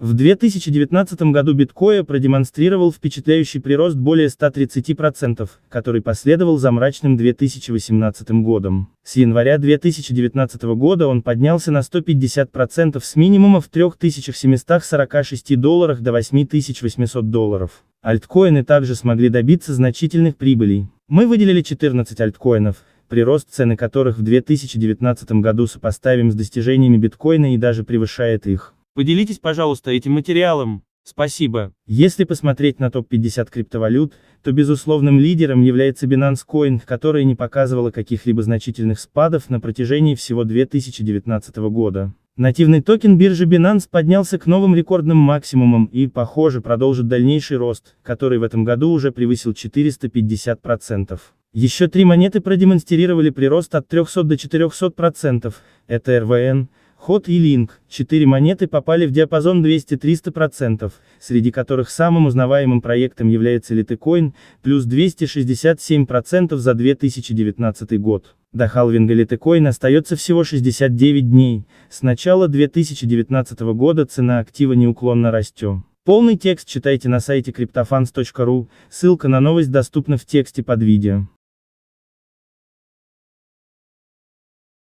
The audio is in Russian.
В 2019 году биткоин продемонстрировал впечатляющий прирост более 130%, который последовал за мрачным 2018 годом. С января 2019 года он поднялся на 150% с минимума в 3746 долларах до 8800 долларов. Альткоины также смогли добиться значительных прибылей. Мы выделили 14 альткоинов, прирост цены которых в 2019 году сопоставим с достижениями биткоина и даже превышает их. Поделитесь, пожалуйста, этим материалом. Спасибо. Если посмотреть на топ-50 криптовалют, то безусловным лидером является Binance Coin, которая не показывала каких-либо значительных спадов на протяжении всего 2019 года. Нативный токен биржи Binance поднялся к новым рекордным максимумам и, похоже, продолжит дальнейший рост, который в этом году уже превысил 450%. Еще три монеты продемонстрировали прирост от 300 до 400%, это РВН, Ход и Линк, четыре монеты попали в диапазон 200-300%, среди которых самым узнаваемым проектом является Litecoin, плюс 267% за 2019 год. До халвинга Litecoin остается всего 69 дней, с начала 2019 года цена актива неуклонно растет. Полный текст читайте на сайте cryptofans.ru, ссылка на новость доступна в тексте под видео.